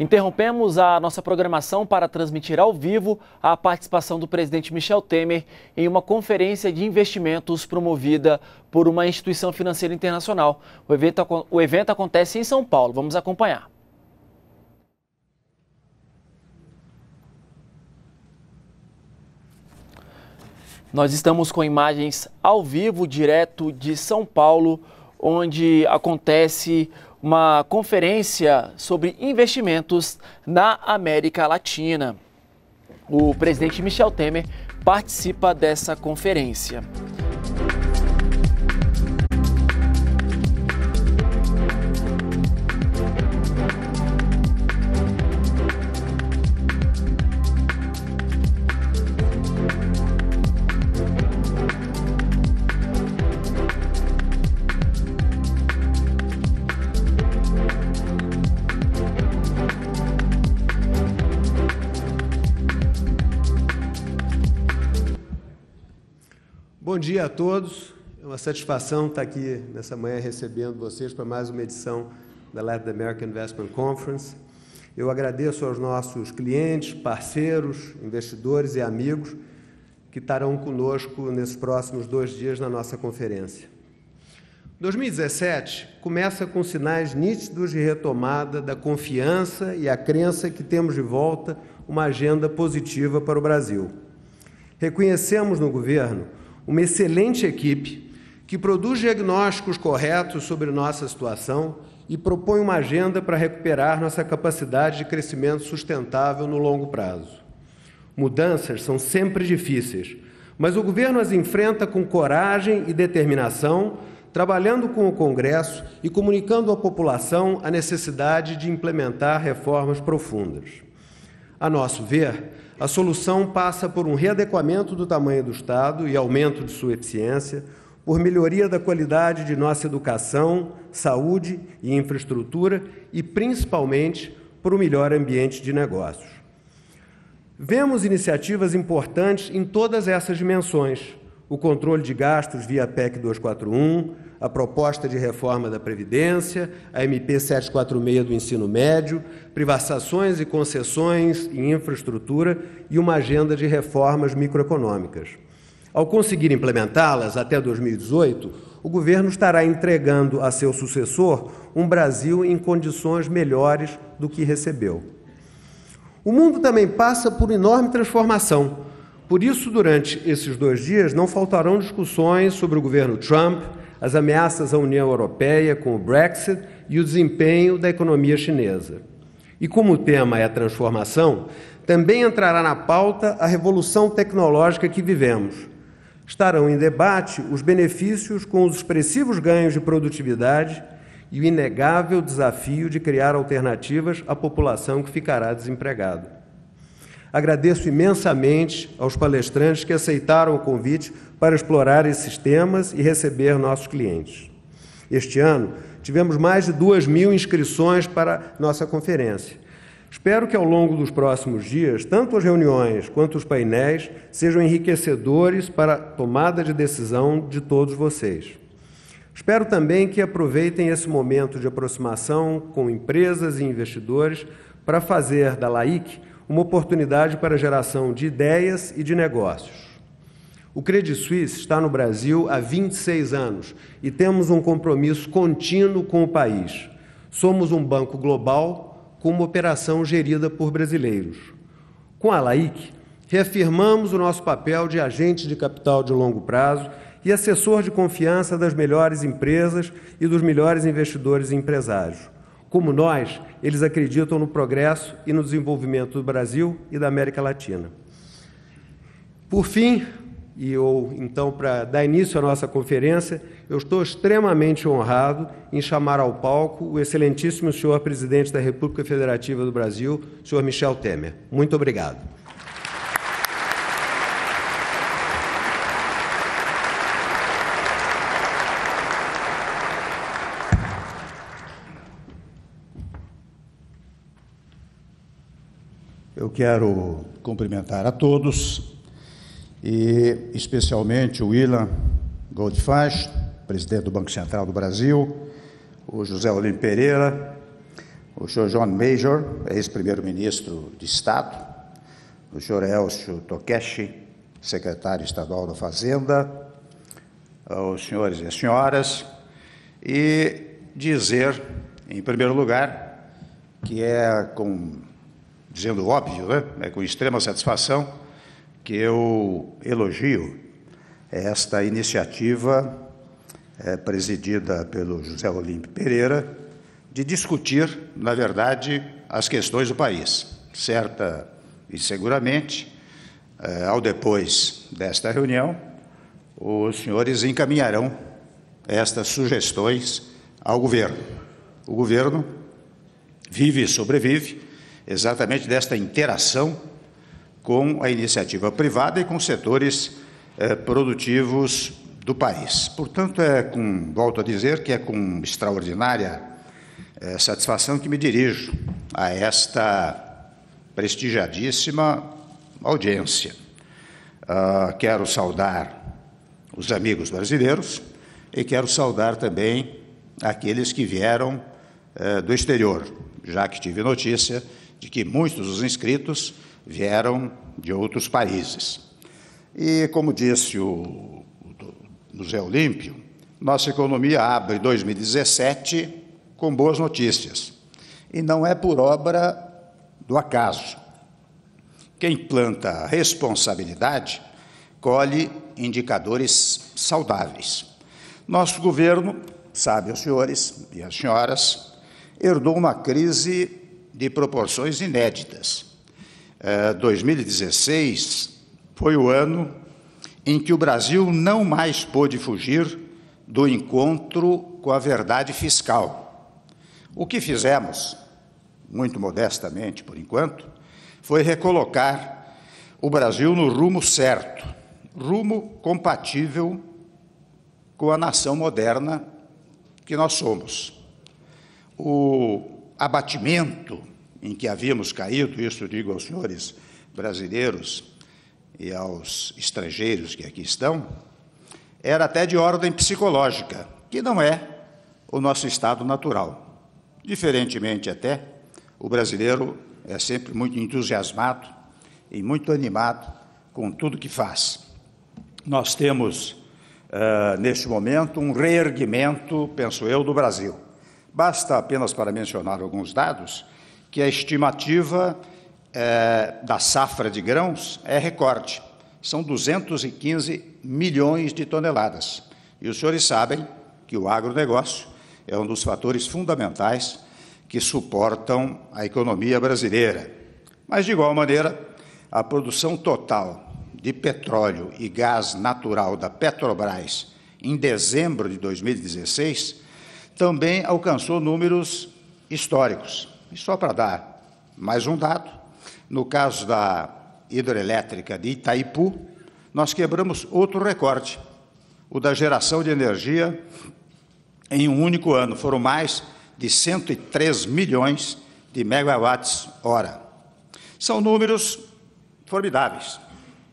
Interrompemos a nossa programação para transmitir ao vivo a participação do presidente Michel Temer em uma conferência de investimentos promovida por uma instituição financeira internacional. O evento, o evento acontece em São Paulo. Vamos acompanhar. Nós estamos com imagens ao vivo, direto de São Paulo, onde acontece uma conferência sobre investimentos na América Latina. O presidente Michel Temer participa dessa conferência. Bom dia a todos. É uma satisfação estar aqui nessa manhã recebendo vocês para mais uma edição da Latin American Investment Conference. Eu agradeço aos nossos clientes, parceiros, investidores e amigos que estarão conosco nesses próximos dois dias na nossa conferência. 2017 começa com sinais nítidos de retomada da confiança e a crença que temos de volta uma agenda positiva para o Brasil. Reconhecemos no governo uma excelente equipe que produz diagnósticos corretos sobre nossa situação e propõe uma agenda para recuperar nossa capacidade de crescimento sustentável no longo prazo. Mudanças são sempre difíceis, mas o governo as enfrenta com coragem e determinação, trabalhando com o Congresso e comunicando à população a necessidade de implementar reformas profundas. A nosso ver, a solução passa por um readequamento do tamanho do Estado e aumento de sua eficiência, por melhoria da qualidade de nossa educação, saúde e infraestrutura e, principalmente, por um melhor ambiente de negócios. Vemos iniciativas importantes em todas essas dimensões: o controle de gastos via PEC 241, a proposta de reforma da Previdência, a MP 746 do ensino médio, privatizações e concessões em infraestrutura e uma agenda de reformas microeconômicas. Ao conseguir implementá-las até 2018, o governo estará entregando a seu sucessor um Brasil em condições melhores do que recebeu. O mundo também passa por enorme transformação. Por isso, durante esses dois dias, não faltarão discussões sobre o governo Trump, as ameaças à União Europeia com o Brexit e o desempenho da economia chinesa. E como o tema é a transformação, também entrará na pauta a revolução tecnológica que vivemos. Estarão em debate os benefícios com os expressivos ganhos de produtividade e o inegável desafio de criar alternativas à população que ficará desempregada. Agradeço imensamente aos palestrantes que aceitaram o convite para explorar esses temas e receber nossos clientes. Este ano, tivemos mais de 2 mil inscrições para nossa conferência. Espero que ao longo dos próximos dias, tanto as reuniões quanto os painéis sejam enriquecedores para a tomada de decisão de todos vocês. Espero também que aproveitem esse momento de aproximação com empresas e investidores para fazer da LAIC uma oportunidade para a geração de ideias e de negócios. O Credit Suisse está no Brasil há 26 anos e temos um compromisso contínuo com o país. Somos um banco global com uma operação gerida por brasileiros. Com a LAIC, reafirmamos o nosso papel de agente de capital de longo prazo e assessor de confiança das melhores empresas e dos melhores investidores e empresários. Como nós, eles acreditam no progresso e no desenvolvimento do Brasil e da América Latina. Por fim, e eu, então, para dar início à nossa conferência, eu estou extremamente honrado em chamar ao palco o excelentíssimo senhor presidente da República Federativa do Brasil, senhor Michel Temer. Muito obrigado. Eu quero cumprimentar a todos e especialmente o Ilan Goldfash, presidente do Banco Central do Brasil, o José Olim Pereira, o senhor John Major, ex-primeiro-ministro de Estado, o senhor Elcio Tokeshi, secretário estadual da Fazenda, os senhores e as senhoras, e dizer, em primeiro lugar, que é com, dizendo óbvio, né, é com extrema satisfação, que eu elogio é esta iniciativa é, presidida pelo José Olímpio Pereira de discutir, na verdade, as questões do país. Certa e seguramente, é, ao depois desta reunião, os senhores encaminharão estas sugestões ao governo. O governo vive e sobrevive exatamente desta interação com a iniciativa privada e com setores eh, produtivos do país. Portanto, é com, volto a dizer que é com extraordinária eh, satisfação que me dirijo a esta prestigiadíssima audiência. Ah, quero saudar os amigos brasileiros e quero saudar também aqueles que vieram eh, do exterior, já que tive notícia de que muitos dos inscritos vieram de outros países. E, como disse o, José Olímpio, nossa economia abre 2017 com boas notícias. E não é por obra do acaso. Quem planta responsabilidade colhe indicadores saudáveis. Nosso governo, sabe os senhores e as senhoras, herdou uma crise de proporções inéditas 2016 é, foi o ano em que o Brasil não mais pôde fugir do encontro com a verdade fiscal. O que fizemos, muito modestamente por enquanto, foi recolocar o Brasil no rumo certo, rumo compatível com a nação moderna que nós somos. O abatimento em que havíamos caído, isso digo aos senhores brasileiros e aos estrangeiros que aqui estão, era até de ordem psicológica, que não é o nosso estado natural. Diferentemente até, o brasileiro é sempre muito entusiasmado e muito animado com tudo que faz. Nós temos, uh, neste momento, um reerguimento, penso eu, do Brasil. Basta apenas para mencionar alguns dados que a estimativa é, da safra de grãos é recorde. São 215 milhões de toneladas. E os senhores sabem que o agronegócio é um dos fatores fundamentais que suportam a economia brasileira. Mas, de igual maneira, a produção total de petróleo e gás natural da Petrobras em dezembro de 2016 também alcançou números históricos. E só para dar mais um dado, no caso da hidroelétrica de Itaipu, nós quebramos outro recorde, o da geração de energia em um único ano. Foram mais de 103 milhões de megawatts-hora. São números formidáveis,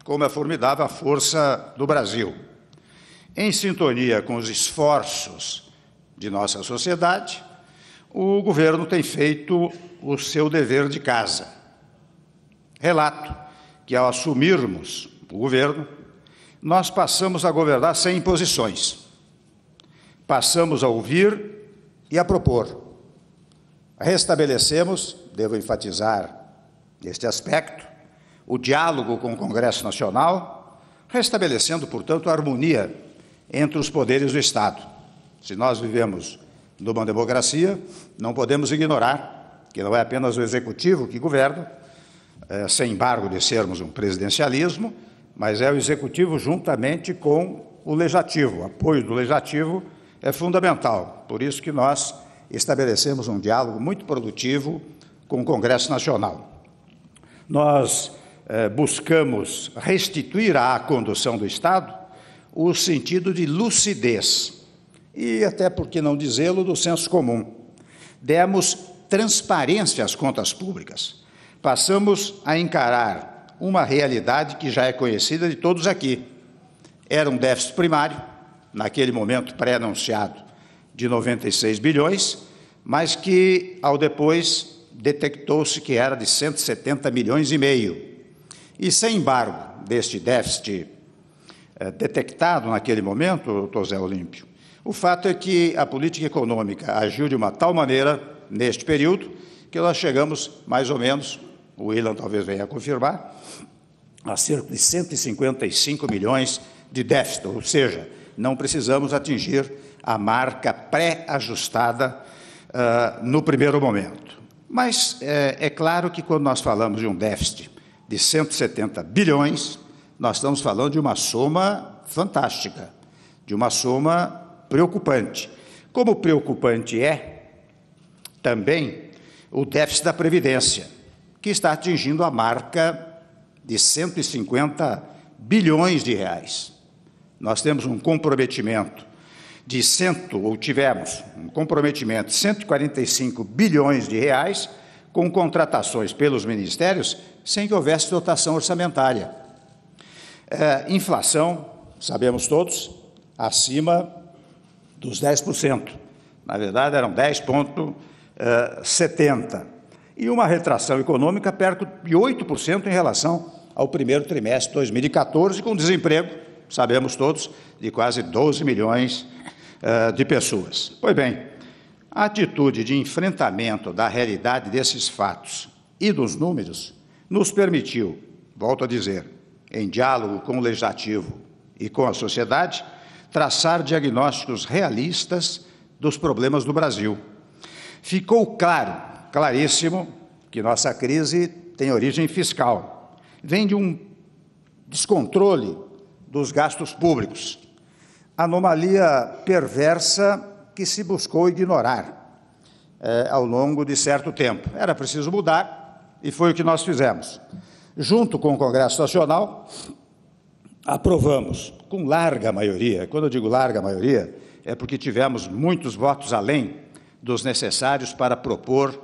como é formidável a força do Brasil. Em sintonia com os esforços de nossa sociedade, o governo tem feito o seu dever de casa. Relato que, ao assumirmos o governo, nós passamos a governar sem imposições. Passamos a ouvir e a propor. Restabelecemos, devo enfatizar este aspecto, o diálogo com o Congresso Nacional, restabelecendo, portanto, a harmonia entre os poderes do Estado. Se nós vivemos de uma democracia, não podemos ignorar que não é apenas o executivo que governa, é, sem embargo de sermos um presidencialismo, mas é o executivo juntamente com o legislativo. O apoio do legislativo é fundamental. Por isso que nós estabelecemos um diálogo muito produtivo com o Congresso Nacional. Nós é, buscamos restituir à condução do Estado o sentido de lucidez e, até por que não dizê-lo, do senso comum. Demos transparência às contas públicas. Passamos a encarar uma realidade que já é conhecida de todos aqui. Era um déficit primário, naquele momento pré-anunciado, de 96 bilhões, mas que, ao depois, detectou-se que era de 170 milhões e meio. E, sem embargo, deste déficit eh, detectado naquele momento, doutor Zé Olímpio, o fato é que a política econômica agiu de uma tal maneira neste período que nós chegamos, mais ou menos, o Willan talvez venha confirmar, a cerca de 155 milhões de déficit, ou seja, não precisamos atingir a marca pré-ajustada uh, no primeiro momento. Mas é, é claro que quando nós falamos de um déficit de 170 bilhões, nós estamos falando de uma soma fantástica, de uma soma preocupante. Como preocupante é também o déficit da Previdência, que está atingindo a marca de 150 bilhões de reais. Nós temos um comprometimento de cento, ou tivemos um comprometimento de 145 bilhões de reais com contratações pelos ministérios sem que houvesse dotação orçamentária. É, inflação, sabemos todos, acima dos 10%. Na verdade, eram 10,70%. Eh, e uma retração econômica perto de 8% em relação ao primeiro trimestre de 2014, com desemprego, sabemos todos, de quase 12 milhões eh, de pessoas. Pois bem, a atitude de enfrentamento da realidade desses fatos e dos números nos permitiu, volto a dizer, em diálogo com o legislativo e com a sociedade, traçar diagnósticos realistas dos problemas do Brasil. Ficou claro, claríssimo, que nossa crise tem origem fiscal. Vem de um descontrole dos gastos públicos, anomalia perversa que se buscou ignorar eh, ao longo de certo tempo. Era preciso mudar e foi o que nós fizemos. Junto com o Congresso Nacional, aprovamos, com larga maioria, quando eu digo larga maioria, é porque tivemos muitos votos além dos necessários para propor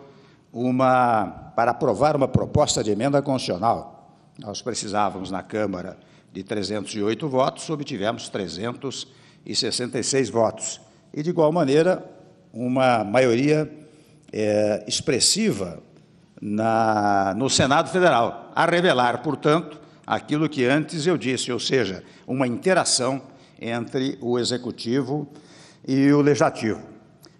uma, para aprovar uma proposta de emenda constitucional. Nós precisávamos na Câmara de 308 votos, obtivemos 366 votos. E, de igual maneira, uma maioria é, expressiva na, no Senado Federal, a revelar, portanto, aquilo que antes eu disse, ou seja, uma interação entre o executivo e o legislativo.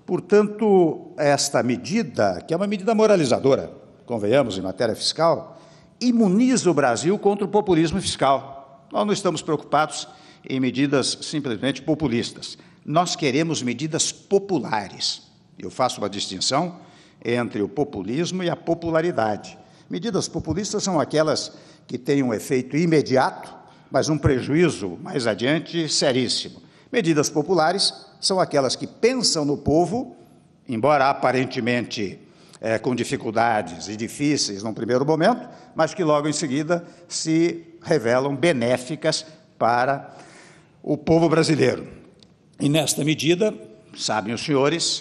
Portanto, esta medida, que é uma medida moralizadora, convenhamos, em matéria fiscal, imuniza o Brasil contra o populismo fiscal. Nós não estamos preocupados em medidas simplesmente populistas. Nós queremos medidas populares. Eu faço uma distinção entre o populismo e a popularidade. Medidas populistas são aquelas que tem um efeito imediato, mas um prejuízo mais adiante seríssimo. Medidas populares são aquelas que pensam no povo, embora aparentemente é, com dificuldades e difíceis num primeiro momento, mas que logo em seguida se revelam benéficas para o povo brasileiro. E nesta medida, sabem os senhores,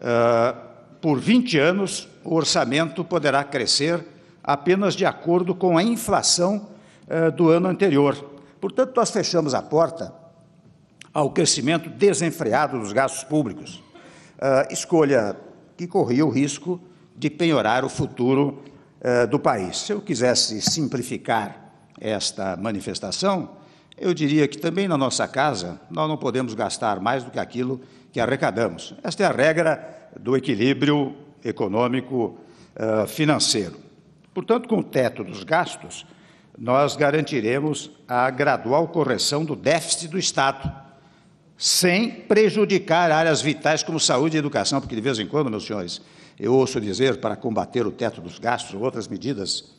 uh, por 20 anos o orçamento poderá crescer apenas de acordo com a inflação eh, do ano anterior. Portanto, nós fechamos a porta ao crescimento desenfreado dos gastos públicos, eh, escolha que corria o risco de penhorar o futuro eh, do país. Se eu quisesse simplificar esta manifestação, eu diria que também na nossa casa nós não podemos gastar mais do que aquilo que arrecadamos. Esta é a regra do equilíbrio econômico eh, financeiro. Portanto, com o teto dos gastos, nós garantiremos a gradual correção do déficit do Estado, sem prejudicar áreas vitais como saúde e educação, porque de vez em quando, meus senhores, eu ouço dizer para combater o teto dos gastos ou outras medidas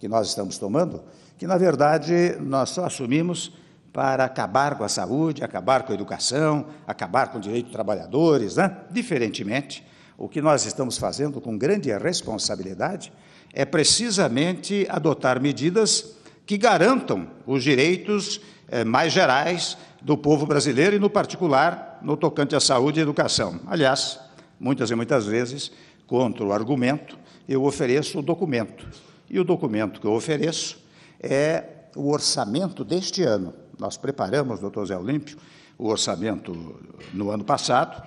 que nós estamos tomando, que na verdade nós só assumimos para acabar com a saúde, acabar com a educação, acabar com o direito dos trabalhadores, né? Diferentemente, o que nós estamos fazendo com grande responsabilidade é precisamente adotar medidas que garantam os direitos eh, mais gerais do povo brasileiro e, no particular, no tocante à saúde e educação. Aliás, muitas e muitas vezes, contra o argumento, eu ofereço o documento. E o documento que eu ofereço é o orçamento deste ano. Nós preparamos, doutor Zé Olímpio, o orçamento no ano passado,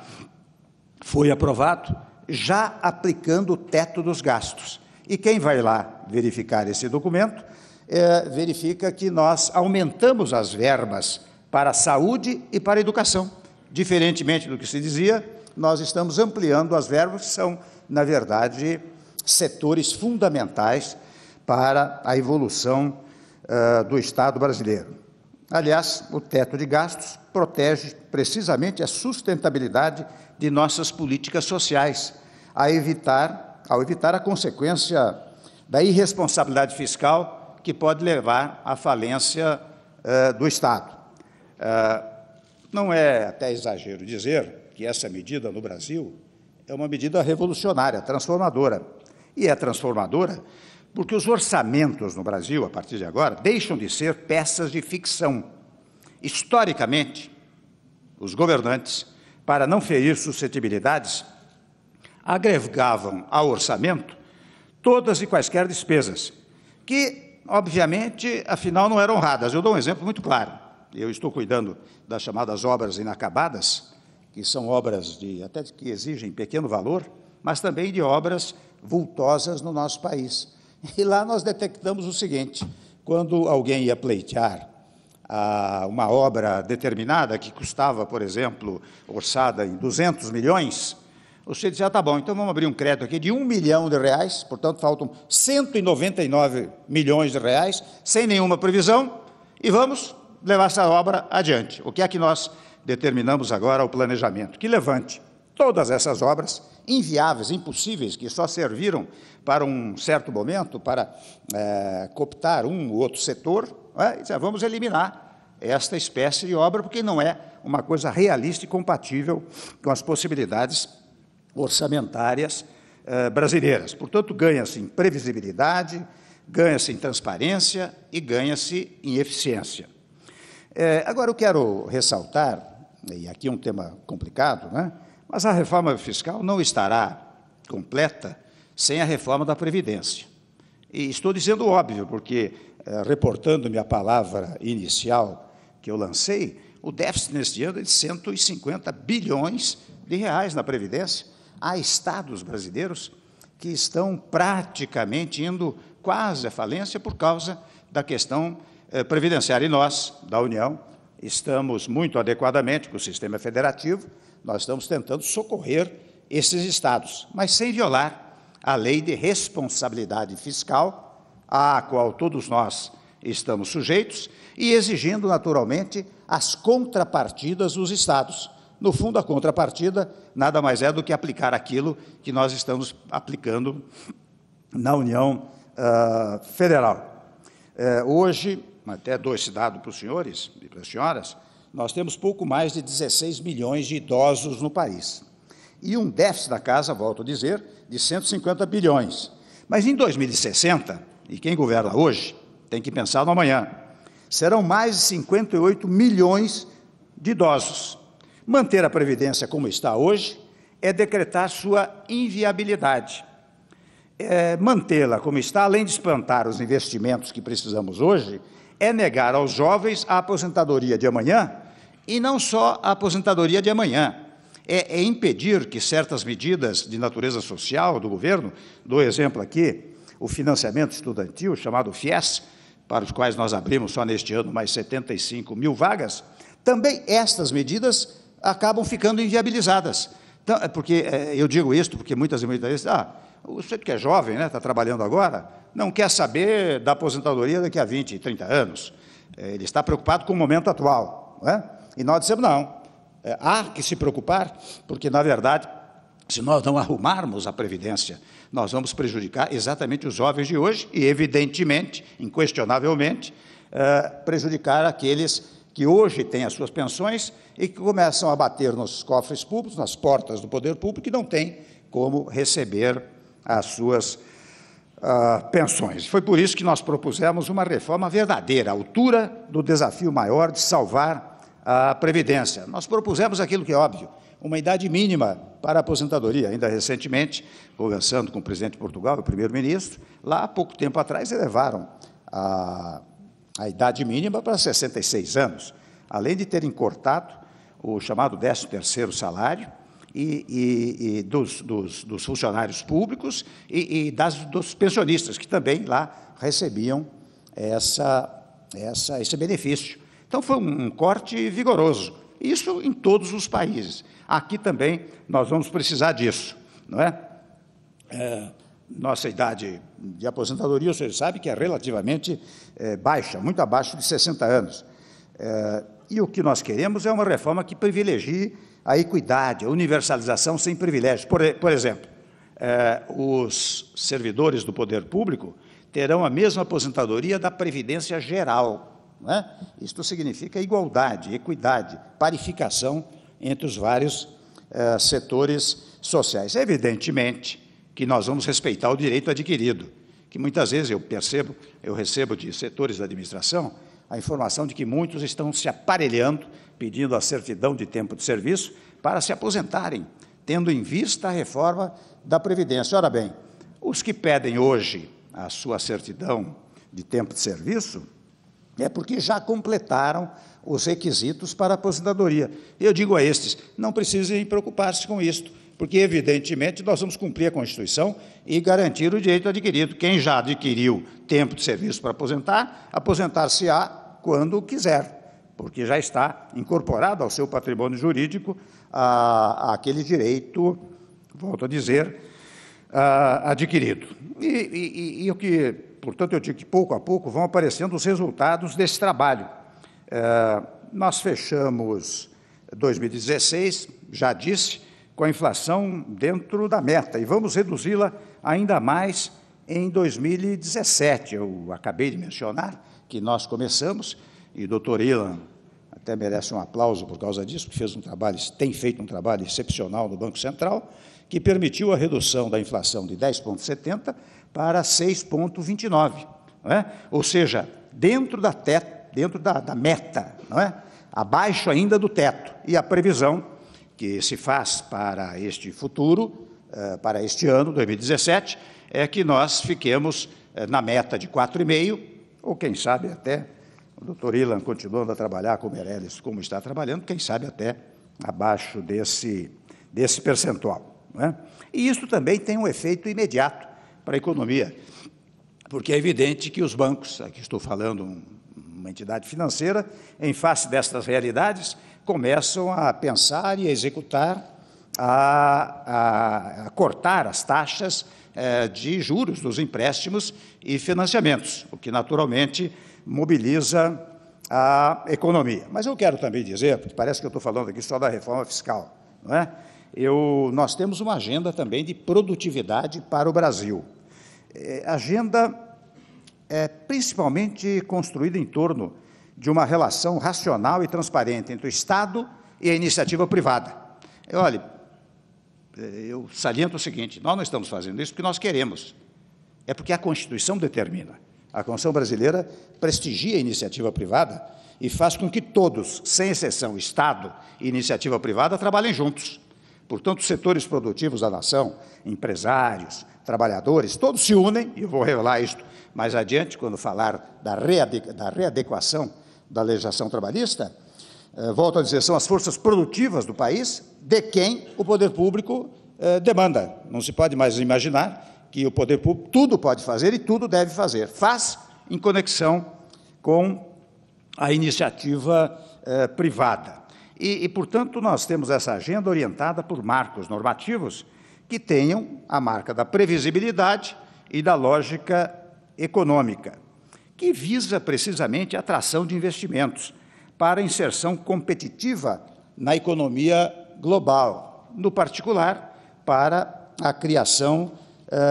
foi aprovado, já aplicando o teto dos gastos. E quem vai lá verificar esse documento é, verifica que nós aumentamos as verbas para a saúde e para a educação. Diferentemente do que se dizia, nós estamos ampliando as verbas, que são, na verdade, setores fundamentais para a evolução uh, do Estado brasileiro. Aliás, o teto de gastos protege precisamente a sustentabilidade de nossas políticas sociais, a evitar ao evitar a consequência da irresponsabilidade fiscal que pode levar à falência uh, do Estado. Uh, não é até exagero dizer que essa medida no Brasil é uma medida revolucionária, transformadora. E é transformadora porque os orçamentos no Brasil, a partir de agora, deixam de ser peças de ficção. Historicamente, os governantes, para não ferir suscetibilidades, agregavam ao orçamento todas e quaisquer despesas, que, obviamente, afinal não eram honradas. Eu dou um exemplo muito claro. Eu estou cuidando das chamadas obras inacabadas, que são obras de até que exigem pequeno valor, mas também de obras vultosas no nosso país. E lá nós detectamos o seguinte: quando alguém ia pleitear ah, uma obra determinada que custava, por exemplo, orçada em 200 milhões, você disse, ah, tá bom, então vamos abrir um crédito aqui de um milhão de reais, portanto faltam 199 milhões de reais, sem nenhuma previsão, e vamos levar essa obra adiante. O que é que nós determinamos agora o planejamento? Que levante todas essas obras inviáveis, impossíveis, que só serviram para um certo momento, para é, cooptar um ou outro setor, é? Dizer, vamos eliminar esta espécie de obra, porque não é uma coisa realista e compatível com as possibilidades orçamentárias eh, brasileiras. Portanto, ganha-se em previsibilidade, ganha-se em transparência e ganha-se em eficiência. Eh, agora, eu quero ressaltar, e aqui é um tema complicado, né? mas a reforma fiscal não estará completa sem a reforma da Previdência. E estou dizendo óbvio, porque, eh, reportando-me a palavra inicial que eu lancei, o déficit neste ano é de 150 bilhões de reais na Previdência há estados brasileiros que estão praticamente indo quase à falência por causa da questão eh, previdenciária. E nós, da União, estamos muito adequadamente com o sistema federativo, nós estamos tentando socorrer esses estados, mas sem violar a lei de responsabilidade fiscal, à qual todos nós estamos sujeitos, e exigindo, naturalmente, as contrapartidas dos estados. No fundo, a contrapartida nada mais é do que aplicar aquilo que nós estamos aplicando na União uh, Federal. É, hoje, até dou esse dado para os senhores e para as senhoras, nós temos pouco mais de 16 milhões de idosos no país. E um déficit da casa, volto a dizer, de 150 bilhões. Mas em 2060, e quem governa hoje tem que pensar no amanhã, serão mais de 58 milhões de idosos. Manter a Previdência como está hoje é decretar sua inviabilidade. É, Mantê-la como está, além de espantar os investimentos que precisamos hoje, é negar aos jovens a aposentadoria de amanhã, e não só a aposentadoria de amanhã, é, é impedir que certas medidas de natureza social do governo, dou exemplo aqui, o financiamento estudantil, chamado FIES, para os quais nós abrimos só neste ano mais 75 mil vagas, também estas medidas acabam ficando inviabilizadas. Então, é porque é, eu digo isto porque muitas vezes ah, o sujeito que é jovem, está né, tá trabalhando agora, não quer saber da aposentadoria daqui a 20, 30 anos. É, ele está preocupado com o momento atual. Não é? E nós dizemos, não, é, há que se preocupar, porque, na verdade, se nós não arrumarmos a Previdência, nós vamos prejudicar exatamente os jovens de hoje e, evidentemente, inquestionavelmente, é, prejudicar aqueles que hoje têm as suas pensões e que começam a bater nos cofres públicos, nas portas do poder público, e não têm como receber as suas uh, pensões. Foi por isso que nós propusemos uma reforma verdadeira, à altura do desafio maior de salvar a Previdência. Nós propusemos aquilo que é óbvio, uma idade mínima para a aposentadoria. Ainda recentemente, conversando com o presidente de Portugal, o primeiro-ministro, lá há pouco tempo atrás elevaram a a idade mínima para 66 anos, além de terem cortado o chamado 13º salário e, e, e dos, dos, dos, funcionários públicos e, e, das, dos pensionistas, que também lá recebiam essa, essa, esse benefício. Então, foi um corte vigoroso. Isso em todos os países. Aqui também nós vamos precisar disso, não é? é nossa idade de aposentadoria, o senhor sabe que é relativamente é, baixa, muito abaixo de 60 anos. É, e o que nós queremos é uma reforma que privilegie a equidade, a universalização sem privilégios. Por, por exemplo, é, os servidores do poder público terão a mesma aposentadoria da Previdência Geral. Né? Isto significa igualdade, equidade, parificação entre os vários setores sociais. Evidentemente, que nós vamos respeitar o direito adquirido. Que muitas vezes eu percebo, eu recebo de setores da administração a informação de que muitos estão se aparelhando, pedindo a certidão de tempo de serviço para se aposentarem, tendo em vista a reforma da Previdência. Ora bem, os que pedem hoje a sua certidão de tempo de serviço é porque já completaram os requisitos para a aposentadoria. Eu digo a estes: não precisem preocupar-se com isto porque, evidentemente, nós vamos cumprir a Constituição e garantir o direito adquirido. Quem já adquiriu tempo de serviço para aposentar, aposentar-se-á quando quiser, porque já está incorporado ao seu patrimônio jurídico a, a aquele direito, volto a dizer, a, adquirido. E, e, e, o que, portanto, eu digo que pouco a pouco vão aparecendo os resultados desse trabalho. É, nós fechamos 2016, já disse com a inflação dentro da meta e vamos reduzi-la ainda mais em 2017. Eu acabei de mencionar que nós começamos, e o doutor Ilan até merece um aplauso por causa disso, que fez um trabalho, tem feito um trabalho excepcional no Banco Central, que permitiu a redução da inflação de 10,70 para 6,29. É? Ou seja, dentro da, teto, dentro da, da meta, não é? abaixo ainda do teto. E a previsão que se faz para este futuro, eh, para este ano, 2017, é que nós fiquemos eh, na meta de 4,5, ou quem sabe até, o doutor Ilan continuando a trabalhar com o Meirelles como está trabalhando, quem sabe até abaixo desse, desse percentual. É? E isso também tem um efeito imediato para a economia, porque é evidente que os bancos, aqui estou falando uma entidade financeira, em face destas realidades, começam a pensar e a executar, a, a, a cortar as taxas eh, de juros dos empréstimos e financiamentos, o que naturalmente mobiliza a economia. Mas eu quero também dizer, porque parece que eu estou falando aqui só da reforma fiscal, não é? Eu, nós temos uma agenda também de produtividade para o Brasil. É, agenda é, principalmente construída em torno de uma relação racional e transparente entre o Estado e a iniciativa privada. Eu, olha, eh, eu saliento o seguinte: nós não estamos fazendo isso porque nós queremos, é porque a Constituição determina. A Constituição brasileira prestigia a iniciativa privada e faz com que todos, sem exceção, Estado e iniciativa privada, trabalhem juntos. Portanto, os setores produtivos da nação, empresários, trabalhadores, todos se unem, e eu vou revelar isto mais adiante, quando falar da, da readequação da legislação trabalhista, eh, volto a dizer, são as forças produtivas do país de quem o poder público eh, demanda. Não se pode mais imaginar que o poder público tudo pode fazer e tudo deve fazer. Faz em conexão com a iniciativa eh, privada. E, e, portanto, nós temos essa agenda orientada por marcos normativos que tenham a marca da previsibilidade e da lógica econômica que visa precisamente a atração de investimentos para inserção competitiva na economia global, no particular, para a criação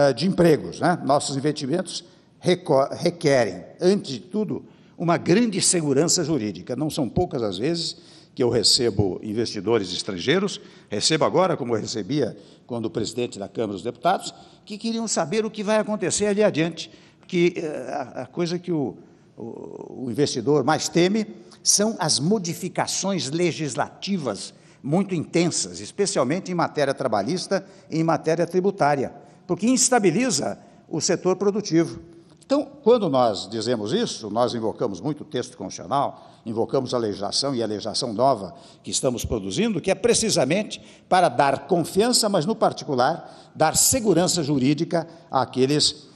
uh, de empregos. Né? Nossos investimentos requerem, antes de tudo, uma grande segurança jurídica. Não são poucas as vezes que eu recebo investidores estrangeiros, recebo agora, como eu recebia quando o presidente da Câmara dos Deputados, que queriam saber o que vai acontecer ali adiante que eh, a, coisa que o, o, investidor mais teme são as modificações legislativas muito intensas, especialmente em matéria trabalhista e em matéria tributária, porque instabiliza o setor produtivo. Então, quando nós dizemos isso, nós invocamos muito o texto constitucional, invocamos a legislação e a legislação nova que estamos produzindo, que é precisamente para dar confiança, mas no particular, dar segurança jurídica àqueles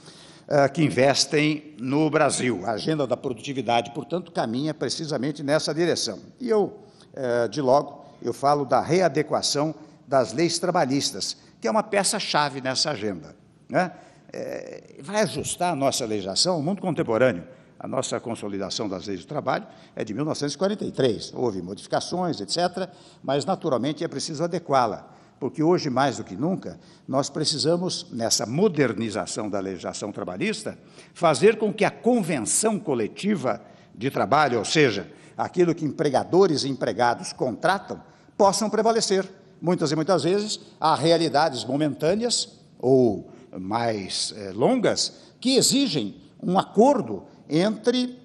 eh, que investem no Brasil. A agenda da produtividade, portanto, caminha precisamente nessa direção. E eu, eh, de logo, eu falo da readequação das leis trabalhistas, que é uma peça-chave nessa agenda. Né? Eh, vai ajustar a nossa legislação ao mundo contemporâneo. A nossa consolidação das leis do trabalho é de 1943. Houve modificações, etc., mas, naturalmente, é preciso adequá-la porque hoje, mais do que nunca, nós precisamos, nessa modernização da legislação trabalhista, fazer com que a convenção coletiva de trabalho, ou seja, aquilo que empregadores e empregados contratam, possam prevalecer. Muitas e muitas vezes há realidades momentâneas ou mais eh, longas que exigem um acordo entre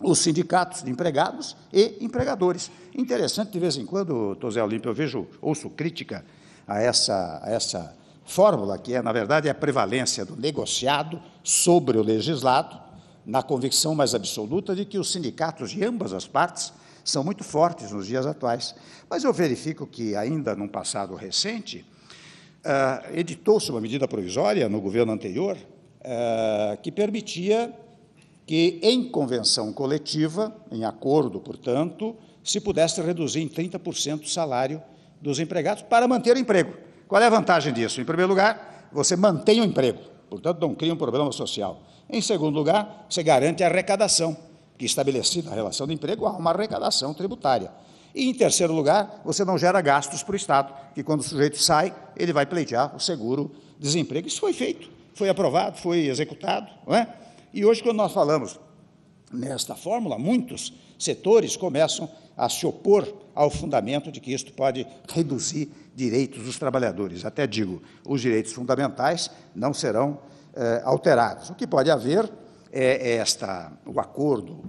os sindicatos de empregados e empregadores. Interessante, de vez em quando, Tosé Olímpio, eu vejo, ouço crítica a essa, a essa fórmula, que é, na verdade, a prevalência do negociado sobre o legislado, na convicção mais absoluta de que os sindicatos de ambas as partes são muito fortes nos dias atuais. Mas eu verifico que, ainda num passado recente, uh, editou-se uma medida provisória no governo anterior uh, que permitia que, em convenção coletiva, em acordo, portanto, se pudesse reduzir em 30% o salário dos empregados para manter o emprego. Qual é a vantagem disso? Em primeiro lugar, você mantém o emprego, portanto, não cria um problema social. Em segundo lugar, você garante a arrecadação, que estabelecida a relação de emprego, há uma arrecadação tributária. E, em terceiro lugar, você não gera gastos para o Estado, que quando o sujeito sai, ele vai pleitear o seguro-desemprego. Isso foi feito, foi aprovado, foi executado. Não é? E hoje, quando nós falamos nesta fórmula, muitos setores começam a se opor ao fundamento de que isto pode reduzir direitos dos trabalhadores. Até digo, os direitos fundamentais não serão eh, alterados. O que pode haver é, é esta, o acordo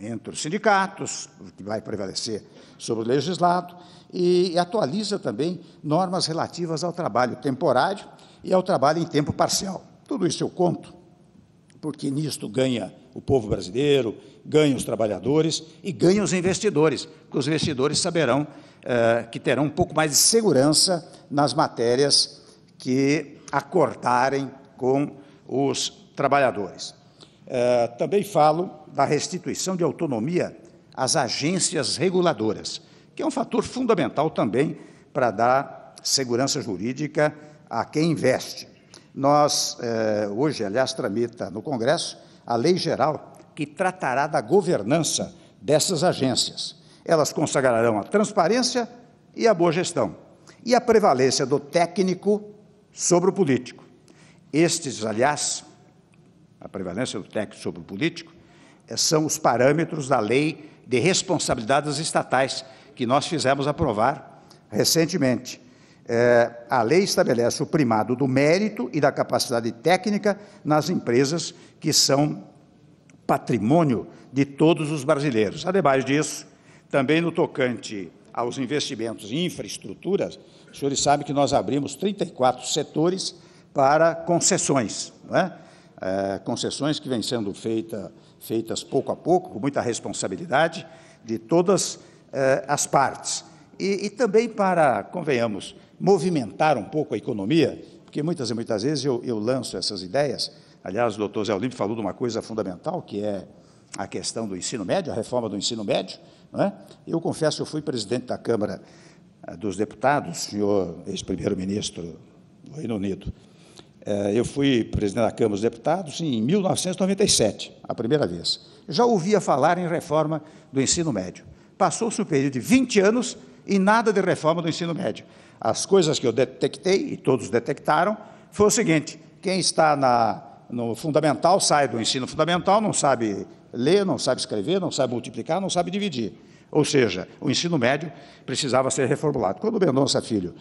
entre os sindicatos, que vai prevalecer sobre o legislado, e atualiza também normas relativas ao trabalho temporário e ao trabalho em tempo parcial. Tudo isso eu conto, porque nisto ganha o povo brasileiro, ganha os trabalhadores e ganha os investidores, porque os investidores saberão eh, que terão um pouco mais de segurança nas matérias que acordarem com os trabalhadores. Eh, também falo da restituição de autonomia às agências reguladoras, que é um fator fundamental também para dar segurança jurídica a quem investe. Nós, eh, hoje, aliás, tramita no Congresso a lei geral que tratará da governança dessas agências. Elas consagrarão a transparência e a boa gestão e a prevalência do técnico sobre o político. Estes, aliás, a prevalência do técnico sobre o político, eh, são os parâmetros da lei de responsabilidades estatais que nós fizemos aprovar recentemente. É, a lei estabelece o primado do mérito e da capacidade técnica nas empresas que são patrimônio de todos os brasileiros. Ademais disso, também no tocante aos investimentos em infraestruturas, os senhores sabem que nós abrimos 34 setores para concessões, é? É, concessões que vêm sendo feita, feitas pouco a pouco, com muita responsabilidade de todas é, as partes. E, e também para, convenhamos, movimentar um pouco a economia, porque muitas e muitas vezes eu, eu lanço essas ideias. Aliás, o doutor Zé Olímpio falou de uma coisa fundamental, que é a questão do ensino médio, a reforma do ensino médio. Não é? Eu confesso, eu fui presidente da Câmara eh, dos Deputados, senhor ex-primeiro-ministro do Reino Unido. Eh, eu fui presidente da Câmara dos Deputados em 1997, a primeira vez. Já ouvia falar em reforma do ensino médio. Passou-se um período de 20 anos e nada de reforma do ensino médio. As coisas que eu detectei, e todos detectaram, foi o seguinte: quem está na, no fundamental sai do ensino fundamental, não sabe ler, não sabe escrever, não sabe multiplicar, não sabe dividir. Ou seja, o ensino médio precisava ser reformulado. Quando o Mendonça Filho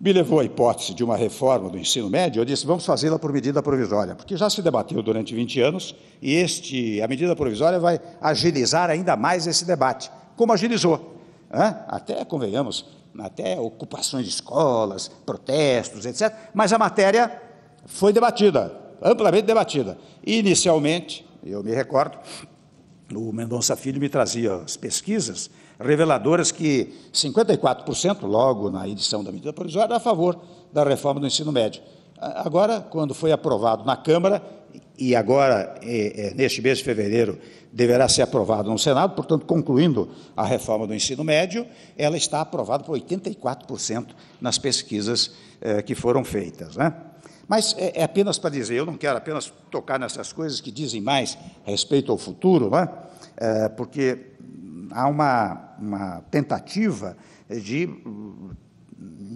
me levou à hipótese de uma reforma do ensino médio, eu disse, vamos fazê-la por medida provisória, porque já se debateu durante 20 anos e este, a medida provisória vai agilizar ainda mais esse debate, como agilizou. Até, convenhamos, até ocupações de escolas, protestos, etc. Mas a matéria foi debatida, amplamente debatida. Inicialmente, eu me recordo, o Mendonça Filho me trazia as pesquisas reveladoras que 54%, logo na edição da medida provisória, era a favor da reforma do ensino médio. Agora, quando foi aprovado na Câmara, e agora, neste mês de fevereiro, deverá ser aprovado no Senado, portanto, concluindo a reforma do ensino médio, ela está aprovada por 84% nas pesquisas eh, que foram feitas. Né? Mas é, é apenas para dizer, eu não quero apenas tocar nessas coisas que dizem mais respeito ao futuro, né? Eh, porque há uma, uma tentativa de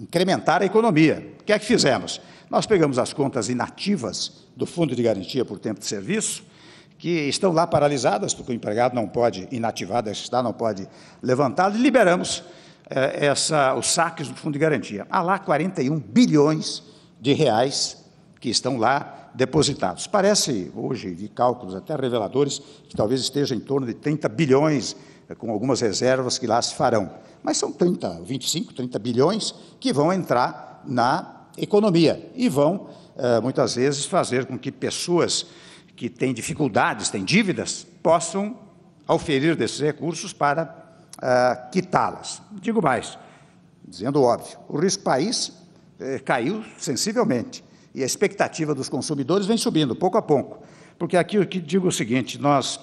incrementar a economia. O que é que fizemos? Nós pegamos as contas inativas do Fundo de Garantia por Tempo de Serviço, que estão lá paralisadas, porque o empregado não pode, inativado está, não pode levantar, e liberamos eh, essa, os saques do Fundo de Garantia. Há lá 41 bilhões de reais que estão lá depositados. Parece hoje, de cálculos até reveladores, que talvez esteja em torno de 30 bilhões, eh, com algumas reservas que lá se farão. Mas são 30, 25, 30 bilhões que vão entrar na economia e vão, eh, muitas vezes, fazer com que pessoas que têm dificuldades, têm dívidas, possam auferir desses recursos para uh, quitá-las. Digo mais, dizendo óbvio, o risco país eh, caiu sensivelmente e a expectativa dos consumidores vem subindo, pouco a pouco. Porque aqui eu digo o seguinte: nós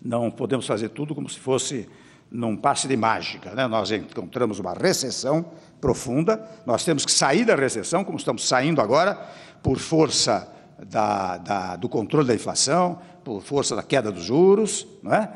não podemos fazer tudo como se fosse num passe de mágica. Né? Nós encontramos uma recessão profunda, nós temos que sair da recessão, como estamos saindo agora, por força da, da, do controle da inflação, por força da queda dos juros. Não é?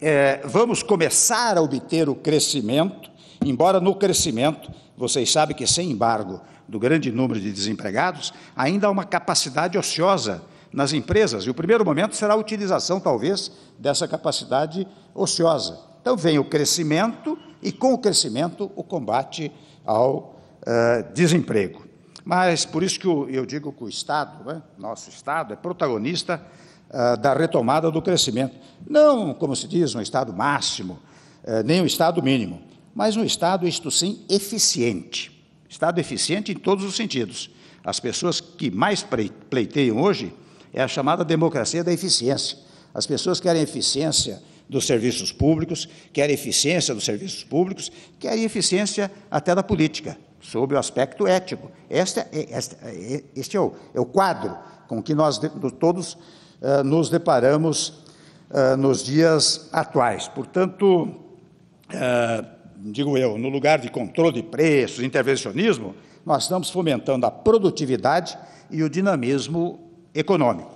É, vamos começar a obter o crescimento, embora no crescimento, vocês sabem que, sem embargo, do grande número de desempregados, ainda há uma capacidade ociosa nas empresas. E o primeiro momento será a utilização, talvez, dessa capacidade ociosa. Então, vem o crescimento e, com o crescimento, o combate ao uh, desemprego. Mas, por isso que eu, eu digo que o Estado, né, nosso Estado, é protagonista uh, da retomada do crescimento. Não, como se diz, um Estado máximo, uh, nem um Estado mínimo, mas um Estado, isto sim, eficiente. Estado eficiente em todos os sentidos. As pessoas que mais pleiteiam hoje é a chamada democracia da eficiência. As pessoas querem eficiência dos serviços públicos, querem eficiência dos serviços públicos, querem eficiência até da política, sob o aspecto ético. É, é, este é o, é o quadro com que nós todos uh, nos deparamos uh, nos dias atuais. Portanto, uh, digo eu, no lugar de controle de preços, intervencionismo, nós estamos fomentando a produtividade e o dinamismo econômico.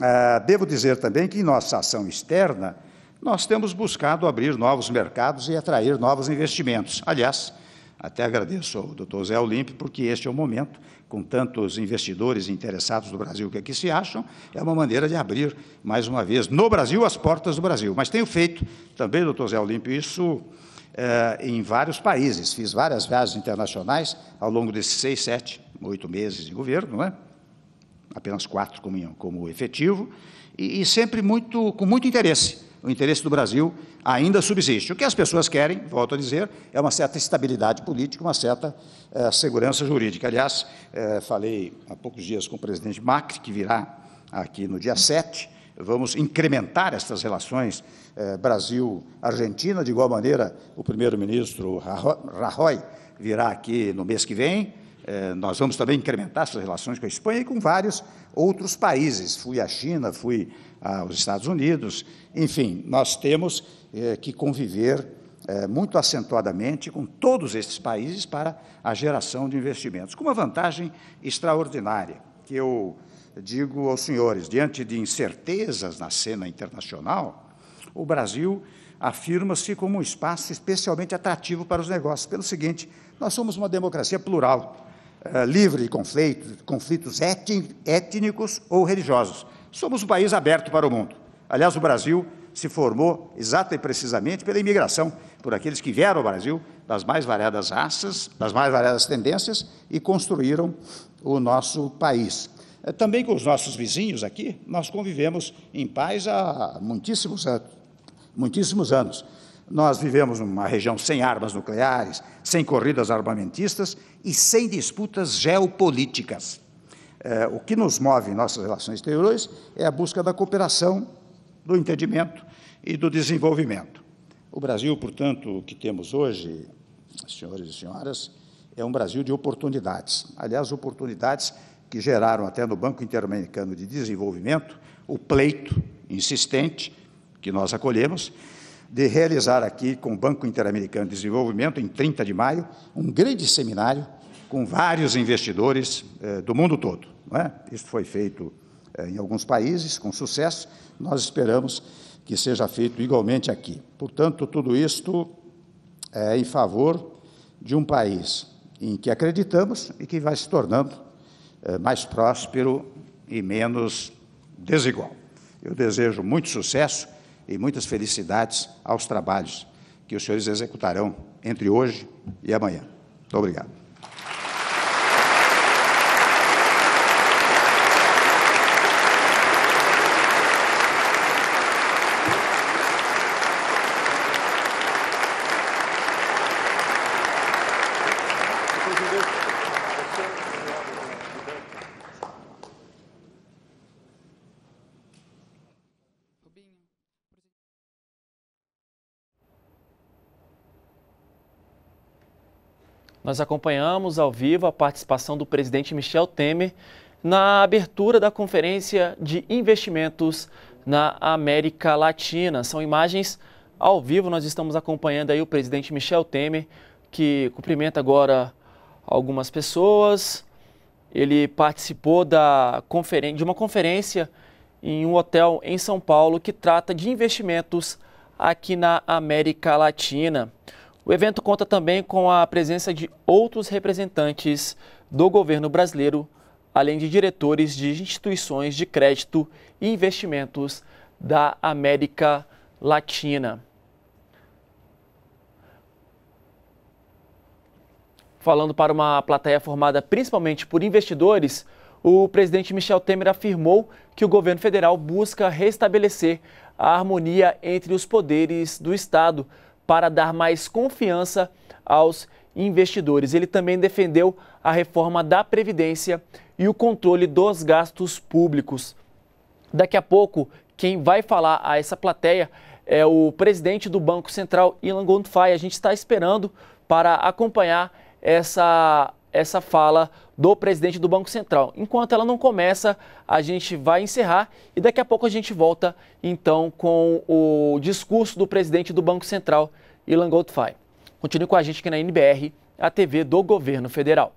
Ah, devo dizer também que em nossa ação externa, nós temos buscado abrir novos mercados e atrair novos investimentos. Aliás, até agradeço ao doutor Zé Olímpio, porque este é o momento, com tantos investidores interessados do Brasil que aqui é se acham, é uma maneira de abrir, mais uma vez, no Brasil, as portas do Brasil. Mas tenho feito também, doutor Zé Olímpio, isso eh, em vários países, fiz várias viagens internacionais ao longo desses seis, sete, oito meses de governo, não é? apenas quatro como, como efetivo, e, e sempre muito, com muito interesse o interesse do Brasil ainda subsiste. O que as pessoas querem, volto a dizer, é uma certa estabilidade política, uma certa eh, segurança jurídica. Aliás, eh, falei há poucos dias com o presidente Macri, que virá aqui no dia 7, vamos incrementar estas relações eh, Brasil-Argentina. De igual maneira, o primeiro-ministro Rajoy virá aqui no mês que vem. Eh, nós vamos também incrementar essas relações com a Espanha e com vários outros países. Fui à China, fui ah, aos Estados Unidos. Enfim, nós temos eh, que conviver eh, muito acentuadamente com todos estes países para a geração de investimentos, com uma vantagem extraordinária, que eu digo aos senhores, diante de incertezas na cena internacional, o Brasil afirma-se como um espaço especialmente atrativo para os negócios. Pelo seguinte, nós somos uma democracia plural, eh, livre de conflitos, conflitos étnicos ou religiosos. Somos um país aberto para o mundo. Aliás, o Brasil se formou exata e precisamente pela imigração, por aqueles que vieram ao Brasil das mais variadas raças, das mais variadas tendências e construíram o nosso país. É, também com os nossos vizinhos aqui, nós convivemos em paz há muitíssimos, muitíssimos anos. Nós vivemos numa região sem armas nucleares, sem corridas armamentistas e sem disputas geopolíticas. É, o que nos move em nossas relações exteriores é a busca da cooperação, do entendimento e do desenvolvimento. O Brasil, portanto, que temos hoje, senhores e senhoras, é um Brasil de oportunidades. Aliás, oportunidades que geraram até no Banco Interamericano de Desenvolvimento o pleito insistente que nós acolhemos de realizar aqui com o Banco Interamericano de Desenvolvimento, em 30 de maio, um grande seminário com vários investidores eh, do mundo todo. Não é? Isso foi feito eh, em alguns países com sucesso, nós esperamos que seja feito igualmente aqui. Portanto, tudo isto é em favor de um país em que acreditamos e que vai se tornando eh, mais próspero e menos desigual. Eu desejo muito sucesso e muitas felicidades aos trabalhos que os senhores executarão entre hoje e amanhã. Muito obrigado. Nós acompanhamos ao vivo a participação do presidente Michel Temer na abertura da Conferência de Investimentos na América Latina. São imagens ao vivo, nós estamos acompanhando aí o presidente Michel Temer, que cumprimenta agora algumas pessoas. Ele participou da conferen de uma conferência em um hotel em São Paulo que trata de investimentos aqui na América Latina. O evento conta também com a presença de outros representantes do governo brasileiro, além de diretores de instituições de crédito e investimentos da América Latina. Falando para uma plateia formada principalmente por investidores, o presidente Michel Temer afirmou que o governo federal busca restabelecer a harmonia entre os poderes do Estado para dar mais confiança aos investidores. Ele também defendeu a reforma da Previdência e o controle dos gastos públicos. Daqui a pouco, quem vai falar a essa plateia é o presidente do Banco Central, Ilan Gondfai. A gente está esperando para acompanhar essa essa fala do presidente do Banco Central. Enquanto ela não começa, a gente vai encerrar e daqui a pouco a gente volta então com o discurso do presidente do Banco Central, Ilan Goldfein. Continue com a gente aqui na NBR, a TV do Governo Federal.